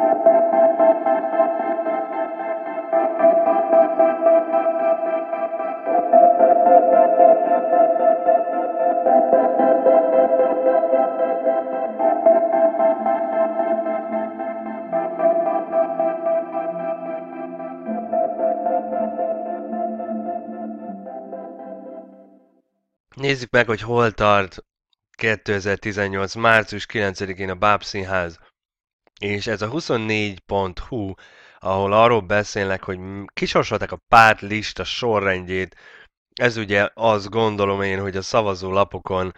Nézzük meg, hogy hol tart 2018. március 9-én a Bábszínház és ez a 24.hu, ahol arról beszélnek, hogy kisorsolták a párt lista sorrendjét, ez ugye azt gondolom én, hogy a szavazólapokon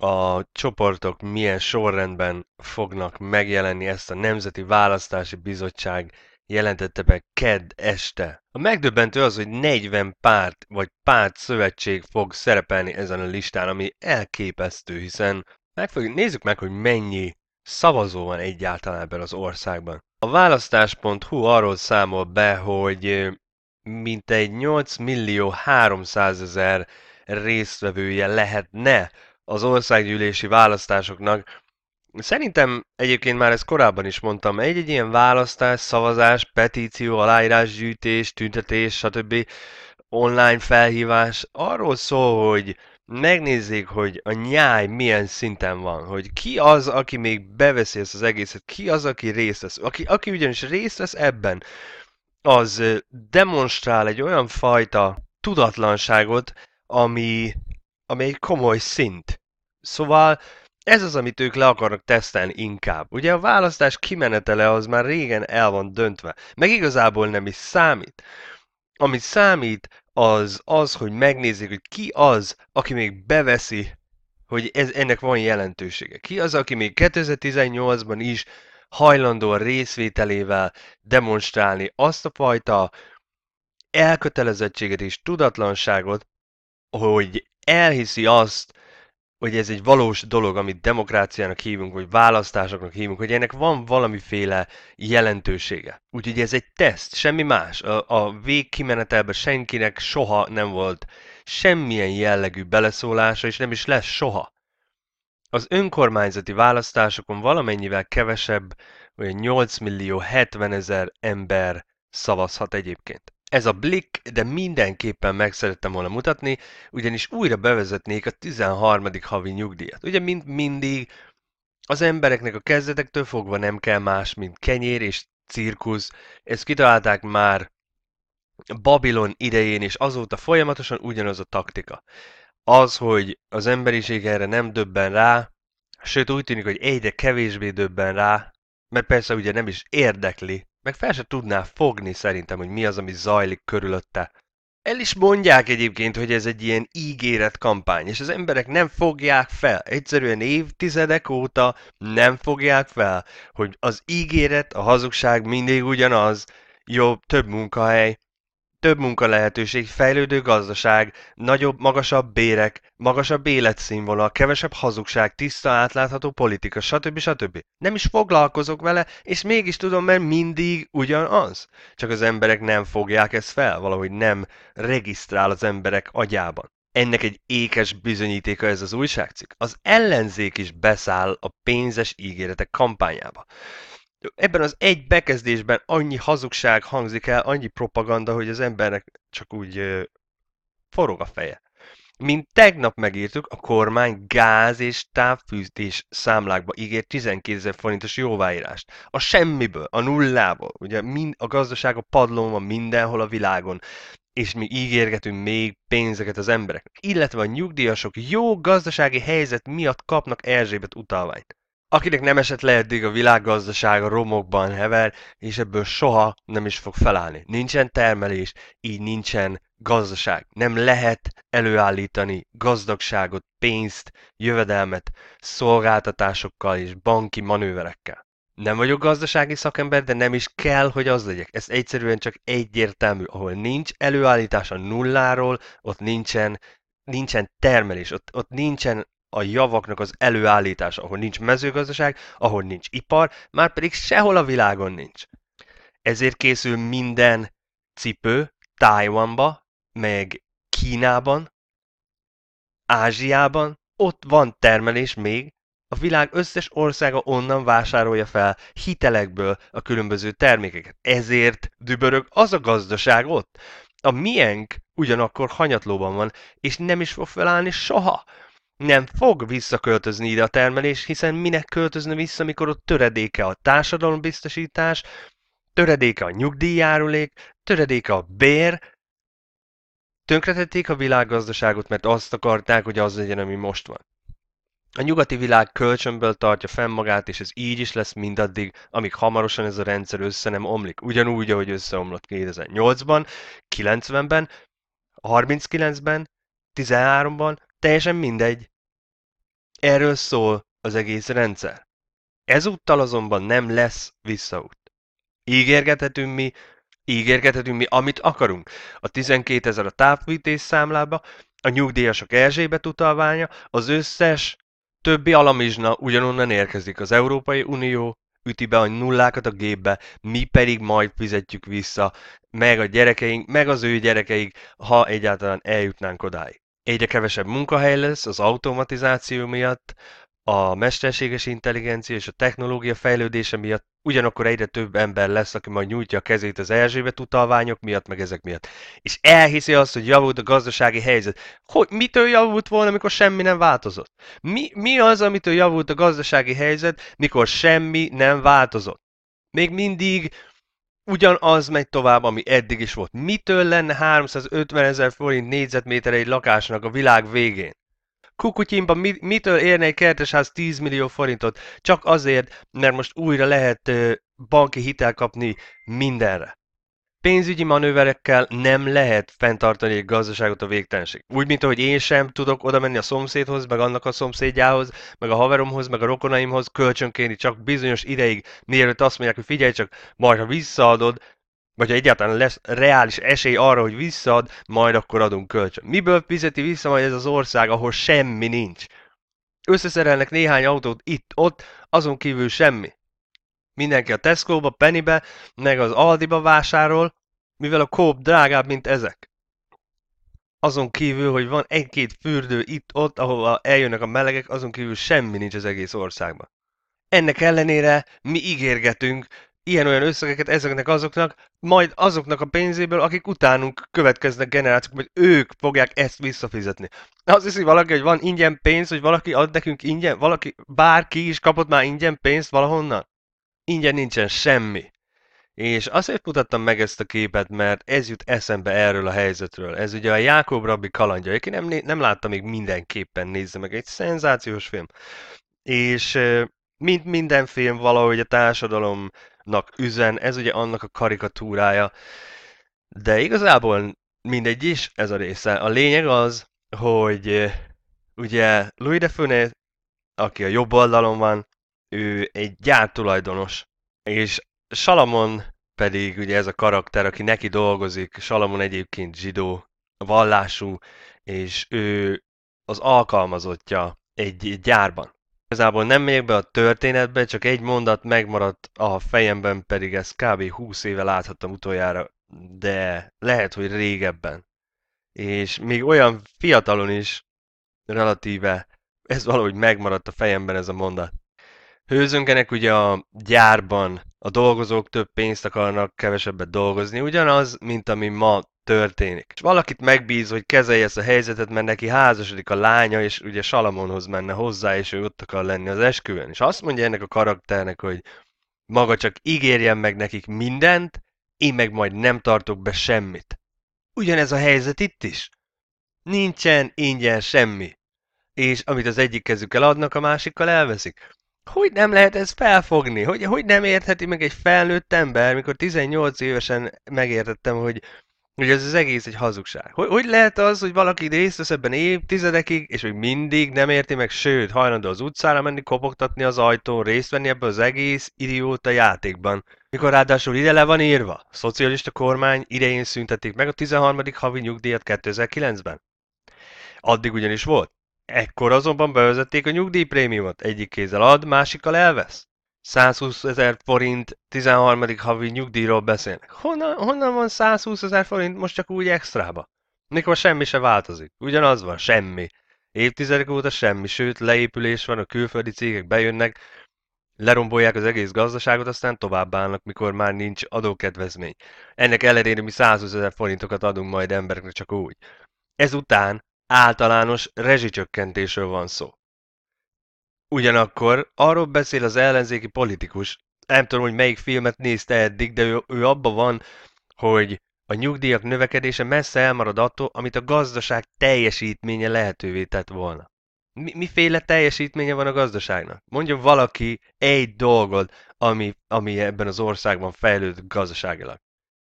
a csoportok milyen sorrendben fognak megjelenni, ezt a Nemzeti Választási Bizottság jelentette be KED este. A megdöbbentő az, hogy 40 párt vagy párt szövetség fog szerepelni ezen a listán, ami elképesztő, hiszen meg fogjuk, nézzük meg, hogy mennyi szavazó van egyáltalán ebben az országban. A választás.hu arról számol be, hogy mintegy 8 millió 300 ezer résztvevője lehetne az országgyűlési választásoknak. Szerintem egyébként már ezt korábban is mondtam, egy-egy ilyen választás, szavazás, petíció, aláírásgyűjtés, tüntetés, stb. online felhívás arról szól, hogy megnézzék, hogy a nyáj milyen szinten van, hogy ki az, aki még beveszi ezt az egészet, ki az, aki részt vesz. Aki, aki ugyanis részt vesz ebben, az demonstrál egy olyan fajta tudatlanságot, ami, ami egy komoly szint. Szóval ez az, amit ők le akarnak tesztelni inkább. Ugye a választás kimenetele az már régen el van döntve, meg igazából nem is számít. Ami számít, az az, hogy megnézzék, hogy ki az, aki még beveszi, hogy ez, ennek van jelentősége. Ki az, aki még 2018-ban is hajlandó a részvételével demonstrálni azt a fajta elkötelezettséget és tudatlanságot, hogy elhiszi azt, hogy ez egy valós dolog, amit demokráciának hívunk, vagy választásoknak hívunk, hogy ennek van valamiféle jelentősége. Úgyhogy ez egy teszt, semmi más. A, a végkimenetelben senkinek soha nem volt semmilyen jellegű beleszólása, és nem is lesz soha. Az önkormányzati választásokon valamennyivel kevesebb, olyan 8 millió 70 ezer ember szavazhat egyébként. Ez a blik, de mindenképpen meg szerettem volna mutatni, ugyanis újra bevezetnék a 13. havi nyugdíjat. Ugye mint mindig, az embereknek a kezdetektől fogva nem kell más, mint kenyér és cirkusz. Ezt kitalálták már Babilon idején, és azóta folyamatosan ugyanaz a taktika. Az, hogy az emberiség erre nem döbben rá, sőt úgy tűnik, hogy egyre kevésbé döbben rá, mert persze ugye nem is érdekli meg fel se tudná fogni szerintem, hogy mi az, ami zajlik körülötte. El is mondják egyébként, hogy ez egy ilyen ígéret kampány, és az emberek nem fogják fel, egyszerűen évtizedek óta nem fogják fel, hogy az ígéret, a hazugság mindig ugyanaz, jobb, több munkahely, több munkalehetőség, fejlődő gazdaság, nagyobb, magasabb bérek, magasabb életszínvonal, kevesebb hazugság, tiszta, átlátható politika, stb. stb. Nem is foglalkozok vele, és mégis tudom, mert mindig ugyanaz. Csak az emberek nem fogják ezt fel, valahogy nem regisztrál az emberek agyában. Ennek egy ékes bizonyítéka ez az újságcikk. Az ellenzék is beszáll a pénzes ígéretek kampányába. Ebben az egy bekezdésben annyi hazugság hangzik el, annyi propaganda, hogy az embernek csak úgy forog a feje. Mint tegnap megírtuk, a kormány gáz és távfűtés számlákba ígér 12 ezer forintos jóváírást. A semmiből, a nullából. Ugye mind, a gazdaság a padlón van mindenhol a világon és mi ígérgetünk még pénzeket az embereknek. Illetve a nyugdíjasok jó gazdasági helyzet miatt kapnak Erzsébet utalványt akinek nem esett le eddig a világgazdaság a romokban hever, és ebből soha nem is fog felállni. Nincsen termelés, így nincsen gazdaság. Nem lehet előállítani gazdagságot, pénzt, jövedelmet szolgáltatásokkal és banki manőverekkel. Nem vagyok gazdasági szakember, de nem is kell, hogy az legyek. Ez egyszerűen csak egyértelmű. Ahol nincs előállítás a nulláról, ott nincsen, nincsen termelés, ott, ott nincsen a javaknak az előállítása, ahol nincs mezőgazdaság, ahol nincs ipar, már pedig sehol a világon nincs. Ezért készül minden cipő Tájvanba, meg Kínában, Ázsiában, ott van termelés még, a világ összes országa onnan vásárolja fel hitelekből a különböző termékeket. Ezért dübörög az a gazdaság ott. A miénk ugyanakkor hanyatlóban van, és nem is fog felállni soha. Nem fog visszaköltözni ide a termelés, hiszen minek költözne vissza, mikor ott töredéke a társadalombiztosítás, töredéke a nyugdíjjárulék, töredéke a bér. Tönkretették a világgazdaságot, mert azt akarták, hogy az legyen, ami most van. A nyugati világ kölcsönből tartja fenn magát, és ez így is lesz mindaddig, amíg hamarosan ez a rendszer össze nem omlik. Ugyanúgy, ahogy összeomlott 2008-ban, 90-ben, 39-ben, 13-ban, Teljesen mindegy. Erről szól az egész rendszer. Ezúttal azonban nem lesz visszaút. Ígérgethetünk mi, ígérgethetünk mi, amit akarunk. A 12 ezer a távvítés számlába, a nyugdíjasok Erzsébet utalványa, az összes többi alamizsna ugyanonnan érkezik. Az Európai Unió üti be a nullákat a gépbe, mi pedig majd fizetjük vissza, meg a gyerekeink, meg az ő gyerekeik, ha egyáltalán eljutnánk odáig. Egyre kevesebb munkahely lesz az automatizáció miatt, a mesterséges intelligencia és a technológia fejlődése miatt ugyanakkor egyre több ember lesz, aki majd nyújtja a kezét az Erzsébet utalványok miatt, meg ezek miatt. És elhiszi azt, hogy javult a gazdasági helyzet. Hogy mitől javult volna, amikor semmi nem változott? Mi, mi az, amitől javult a gazdasági helyzet, mikor semmi nem változott? Még mindig ugyanaz megy tovább, ami eddig is volt. Mitől lenne 350 ezer forint négyzetméter egy lakásnak a világ végén? Kukutyimba mit, mitől érne egy kertesház 10 millió forintot? Csak azért, mert most újra lehet banki hitel kapni mindenre. Pénzügyi manőverekkel nem lehet fenntartani egy gazdaságot a végtelenség. Úgy, mint ahogy én sem tudok oda menni a szomszédhoz, meg annak a szomszédjához, meg a haveromhoz, meg a rokonaimhoz kölcsönkéni csak bizonyos ideig, mielőtt azt mondják, hogy figyelj csak, majd ha visszaadod, vagy ha egyáltalán lesz reális esély arra, hogy visszaad, majd akkor adunk kölcsön. Miből fizeti vissza majd ez az ország, ahol semmi nincs? Összeszerelnek néhány autót itt-ott, azon kívül semmi. Mindenki a Tesco-ba, Penny-be, meg az Aldiba vásárol, mivel a kóp drágább, mint ezek. Azon kívül, hogy van egy-két fürdő itt-ott, ahova eljönnek a melegek, azon kívül semmi nincs az egész országban. Ennek ellenére mi ígérgetünk ilyen-olyan összegeket ezeknek azoknak, majd azoknak a pénzéből, akik utánunk következnek generációk, vagy ők fogják ezt visszafizetni. Az hiszi valaki, hogy van ingyen pénz, hogy valaki ad nekünk ingyen, valaki, bárki is kapott már ingyen pénzt valahonnan? ingyen nincsen semmi. És azért mutattam meg ezt a képet, mert ez jut eszembe erről a helyzetről. Ez ugye a Jákob Rabbi kalandja, aki nem, nem látta még mindenképpen, nézze meg, egy szenzációs film. És mint minden film valahogy a társadalomnak üzen, ez ugye annak a karikatúrája. De igazából mindegy is ez a része. A lényeg az, hogy ugye Louis de Funé, aki a jobb oldalon van, ő egy gyártulajdonos, és Salamon pedig ugye ez a karakter, aki neki dolgozik, Salamon egyébként zsidó vallású, és ő az alkalmazottja egy gyárban. Igazából nem megyek be a történetbe, csak egy mondat megmaradt a fejemben, pedig ezt kb. 20 éve láthattam utoljára, de lehet, hogy régebben. És még olyan fiatalon is, relatíve, ez valahogy megmaradt a fejemben ez a mondat hőzöngenek, ugye a gyárban a dolgozók több pénzt akarnak kevesebbet dolgozni, ugyanaz, mint ami ma történik. És valakit megbíz, hogy kezelje ezt a helyzetet, mert neki házasodik a lánya, és ugye Salamonhoz menne hozzá, és ő ott akar lenni az esküvőn. És azt mondja ennek a karakternek, hogy maga csak ígérjen meg nekik mindent, én meg majd nem tartok be semmit. Ugyanez a helyzet itt is. Nincsen ingyen semmi. És amit az egyik kezükkel adnak, a másikkal elveszik. Hogy nem lehet ez felfogni? Hogy, hogy nem értheti meg egy felnőtt ember, mikor 18 évesen megértettem, hogy, hogy ez az egész egy hazugság. Hogy, hogy lehet az, hogy valaki részt vesz ebben évtizedekig, és hogy mindig nem érti meg, sőt, hajlandó az utcára menni, kopogtatni az ajtón, részt venni ebbe az egész idióta játékban. Mikor ráadásul ide le van írva, a szocialista kormány idején szüntetik meg a 13. havi nyugdíjat 2009-ben. Addig ugyanis volt. Ekkor azonban bevezették a nyugdíjprémiumot, egyik kézzel ad, másikkal elvesz. 120 ezer forint 13. havi nyugdíjról beszélnek. Honnan, honnan van 120 ezer forint most csak úgy extrába? Mikor semmi se változik. Ugyanaz van, semmi. Évtizedek óta semmi, sőt, leépülés van, a külföldi cégek bejönnek, lerombolják az egész gazdaságot, aztán tovább állnak, mikor már nincs adókedvezmény. Ennek ellenére mi 120 ezer forintokat adunk majd embereknek csak úgy. Ezután általános rezsicsökkentésről van szó. Ugyanakkor arról beszél az ellenzéki politikus, nem tudom, hogy melyik filmet nézte eddig, de ő, ő abban van, hogy a nyugdíjak növekedése messze elmarad attól, amit a gazdaság teljesítménye lehetővé tett volna. Mi, miféle teljesítménye van a gazdaságnak? Mondja valaki egy dolgot, ami, ami ebben az országban fejlődött gazdaságilag.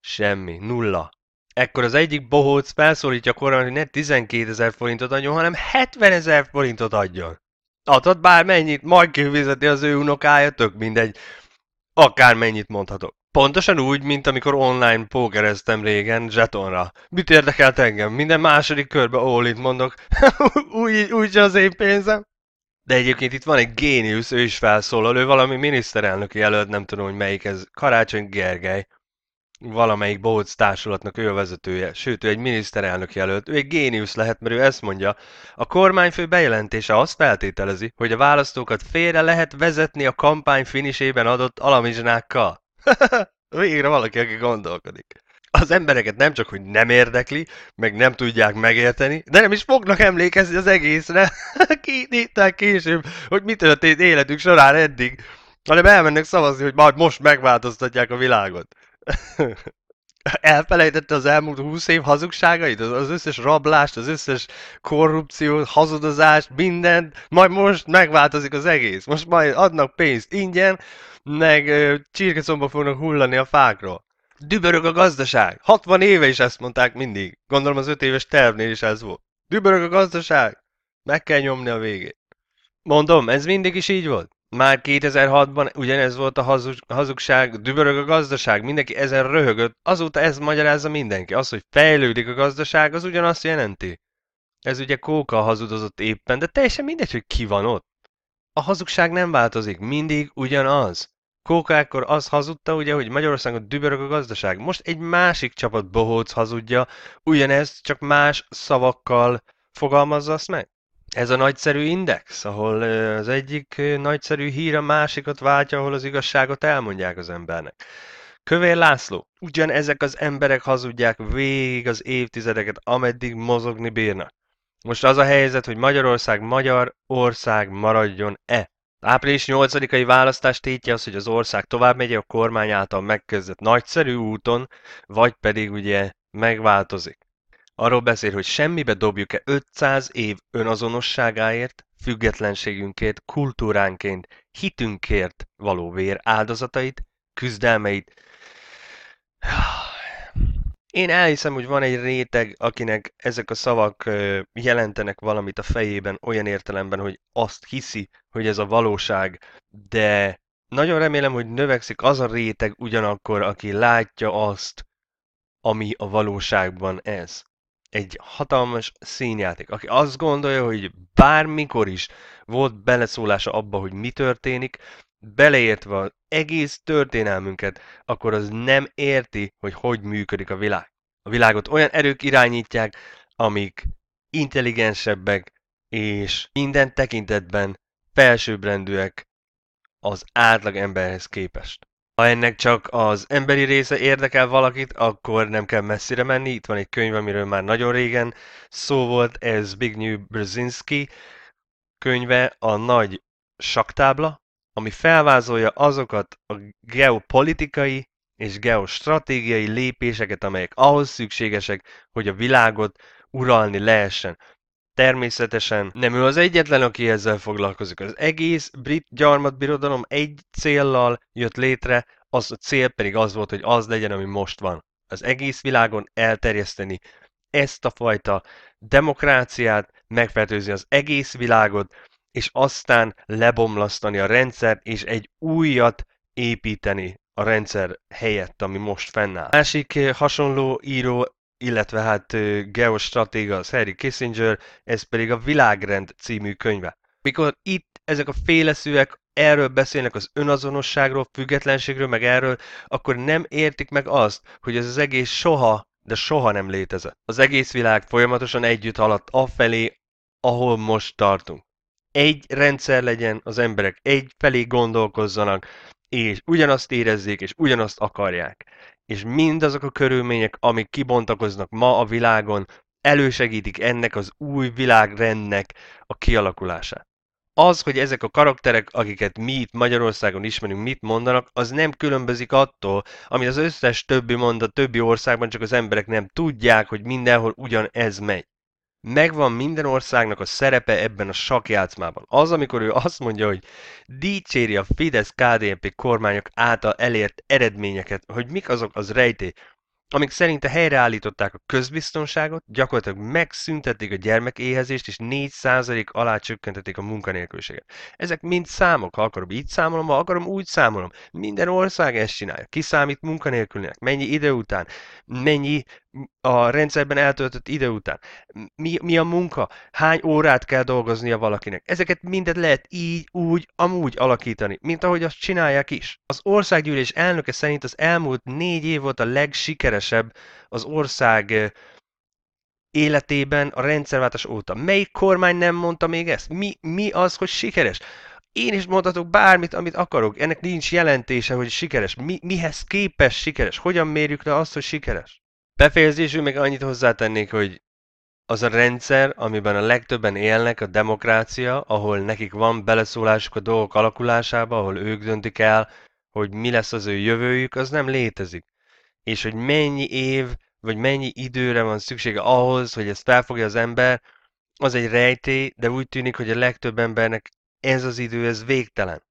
Semmi, nulla. Ekkor az egyik bohóc felszólítja Korán, hogy ne 12 ezer forintot adjon, hanem 70 ezer forintot adjon. Adhat bármennyit, majd kifizeti az ő unokája, tök mindegy. Akármennyit mondhatok. Pontosan úgy, mint amikor online pókereztem régen zsetonra. Mit érdekelt engem? Minden második körbe ólit mondok. úgy, úgy az én pénzem. De egyébként itt van egy géniusz, ő is felszólal, ő valami miniszterelnöki előtt, nem tudom, hogy melyik ez, Karácsony Gergely valamelyik bohóc társulatnak ő a vezetője, sőt, ő egy miniszterelnök jelölt, ő egy géniusz lehet, mert ő ezt mondja. A kormányfő bejelentése azt feltételezi, hogy a választókat félre lehet vezetni a kampány finisében adott alamizsnákkal. Végre valaki, aki gondolkodik. Az embereket nem csak, hogy nem érdekli, meg nem tudják megérteni, de nem is fognak emlékezni az egészre. Két később, hogy mit történt életük során eddig, hanem elmennek szavazni, hogy majd most megváltoztatják a világot. elfelejtette az elmúlt húsz év hazugságait, az, az összes rablást, az összes korrupciót, hazudozást, mindent, majd most megváltozik az egész. Most majd adnak pénzt ingyen, meg ö, csirkecomba fognak hullani a fákról. Dübörög a gazdaság. 60 éve is ezt mondták mindig. Gondolom az 5 éves tervnél is ez volt. Dübörög a gazdaság. Meg kell nyomni a végét. Mondom, ez mindig is így volt. Már 2006-ban ugyanez volt a hazugság, dübörög a gazdaság, mindenki ezen röhögött, azóta ez magyarázza mindenki. Az, hogy fejlődik a gazdaság, az ugyanazt jelenti. Ez ugye Kóka hazudozott éppen, de teljesen mindegy, hogy ki van ott. A hazugság nem változik, mindig ugyanaz. Kóka akkor az hazudta, ugye, hogy Magyarországon dübörög a gazdaság. Most egy másik csapat bohóc hazudja, ugyanezt, csak más szavakkal fogalmazza azt meg. Ez a nagyszerű index, ahol az egyik nagyszerű hír a másikat váltja, ahol az igazságot elmondják az embernek. Kövér László, ugyanezek az emberek hazudják végig az évtizedeket, ameddig mozogni bírnak. Most az a helyzet, hogy Magyarország magyar ország maradjon-e? Április 8-ai választás tétje az, hogy az ország tovább megy a kormány által megkezdett nagyszerű úton, vagy pedig ugye megváltozik. Arról beszél, hogy semmibe dobjuk-e 500 év önazonosságáért, függetlenségünkért, kultúránként, hitünkért való vér áldozatait, küzdelmeit. Én elhiszem, hogy van egy réteg, akinek ezek a szavak jelentenek valamit a fejében olyan értelemben, hogy azt hiszi, hogy ez a valóság, de nagyon remélem, hogy növekszik az a réteg ugyanakkor, aki látja azt, ami a valóságban ez egy hatalmas színjáték. Aki azt gondolja, hogy bármikor is volt beleszólása abba, hogy mi történik, beleértve az egész történelmünket, akkor az nem érti, hogy hogy működik a világ. A világot olyan erők irányítják, amik intelligensebbek, és minden tekintetben felsőbbrendűek az átlag emberhez képest. Ha ennek csak az emberi része érdekel valakit, akkor nem kell messzire menni. Itt van egy könyv, amiről már nagyon régen szó volt, ez Big New Brzezinski könyve, a nagy saktábla, ami felvázolja azokat a geopolitikai és geostratégiai lépéseket, amelyek ahhoz szükségesek, hogy a világot uralni lehessen. Természetesen nem ő az egyetlen, aki ezzel foglalkozik. Az egész brit gyarmatbirodalom egy céllal jött létre, az a cél pedig az volt, hogy az legyen, ami most van. Az egész világon elterjeszteni ezt a fajta demokráciát, megfertőzni az egész világot, és aztán lebomlasztani a rendszer, és egy újat építeni a rendszer helyett, ami most fennáll. Másik eh, hasonló író illetve hát geostratéga az Harry Kissinger, ez pedig a Világrend című könyve. Mikor itt ezek a féleszűek erről beszélnek az önazonosságról, függetlenségről, meg erről, akkor nem értik meg azt, hogy ez az egész soha, de soha nem létezett. Az egész világ folyamatosan együtt haladt afelé, ahol most tartunk. Egy rendszer legyen az emberek, egy felé gondolkozzanak, és ugyanazt érezzék, és ugyanazt akarják. És mindazok a körülmények, amik kibontakoznak ma a világon, elősegítik ennek az új világrendnek a kialakulását. Az, hogy ezek a karakterek, akiket mi itt Magyarországon ismerünk, mit mondanak, az nem különbözik attól, ami az összes többi mond a többi országban, csak az emberek nem tudják, hogy mindenhol ugyanez megy. Megvan minden országnak a szerepe ebben a sakjátszmában. Az, amikor ő azt mondja, hogy dicséri a Fidesz-KDNP kormányok által elért eredményeket, hogy mik azok az rejté, amik szerinte helyreállították a közbiztonságot, gyakorlatilag megszüntették a gyermekéhezést, és 4% alá csökkentették a munkanélküliséget. Ezek mind számok, ha akarom így számolom, ha akarom úgy számolom. Minden ország ezt csinálja. számít munkanélkülnek, mennyi idő után, mennyi a rendszerben eltöltött idő után, mi, mi a munka, hány órát kell dolgoznia valakinek. Ezeket mindet lehet így, úgy, amúgy alakítani, mint ahogy azt csinálják is. Az országgyűlés elnöke szerint az elmúlt négy év volt a legsikeresebb az ország életében a rendszerváltás óta. Melyik kormány nem mondta még ezt? Mi, mi az, hogy sikeres? Én is mondhatok bármit, amit akarok. Ennek nincs jelentése, hogy sikeres. Mi, mihez képes sikeres? Hogyan mérjük le azt, hogy sikeres? Befejezésül még annyit hozzátennék, hogy az a rendszer, amiben a legtöbben élnek, a demokrácia, ahol nekik van beleszólásuk a dolgok alakulásába, ahol ők döntik el, hogy mi lesz az ő jövőjük, az nem létezik. És hogy mennyi év, vagy mennyi időre van szüksége ahhoz, hogy ezt felfogja az ember, az egy rejtély, de úgy tűnik, hogy a legtöbb embernek ez az idő, ez végtelen.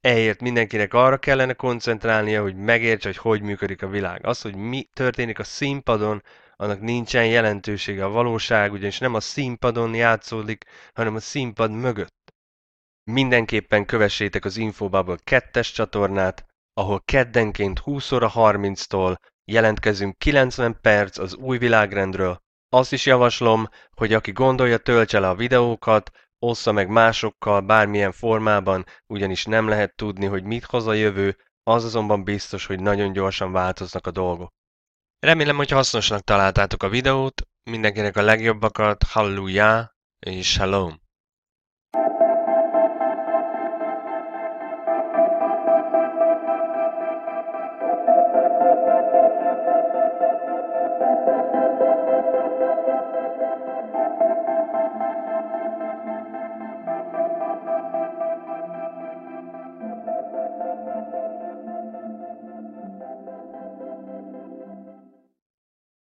Ehért mindenkinek arra kellene koncentrálnia, hogy megértse, hogy hogy működik a világ. Az, hogy mi történik a színpadon, annak nincsen jelentősége a valóság, ugyanis nem a színpadon játszódik, hanem a színpad mögött. Mindenképpen kövessétek az Infobubble kettes csatornát, ahol keddenként 20 óra 30-tól jelentkezünk 90 perc az új világrendről. Azt is javaslom, hogy aki gondolja, töltse le a videókat, ossza meg másokkal bármilyen formában, ugyanis nem lehet tudni, hogy mit hoz a jövő, az azonban biztos, hogy nagyon gyorsan változnak a dolgok. Remélem, hogy hasznosnak találtátok a videót, mindenkinek a legjobbakat, hallelujah és shalom!